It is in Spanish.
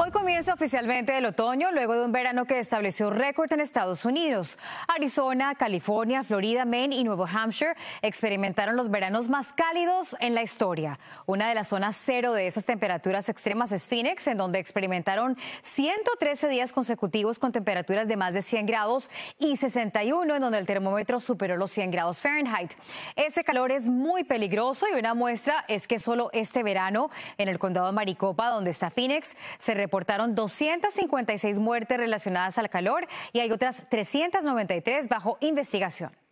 Hoy comienza oficialmente el otoño, luego de un verano que estableció récord en Estados Unidos. Arizona, California, Florida, Maine y Nuevo Hampshire experimentaron los veranos más cálidos en la historia. Una de las zonas cero de esas temperaturas extremas es Phoenix, en donde experimentaron 113 días consecutivos con temperaturas de más de 100 grados y 61 en donde el termómetro superó los 100 grados Fahrenheit. Ese calor es muy peligroso y una muestra es que solo este verano en el condado de Maricopa, donde está Phoenix, se reportaron 256 muertes relacionadas al calor y hay otras 393 bajo investigación.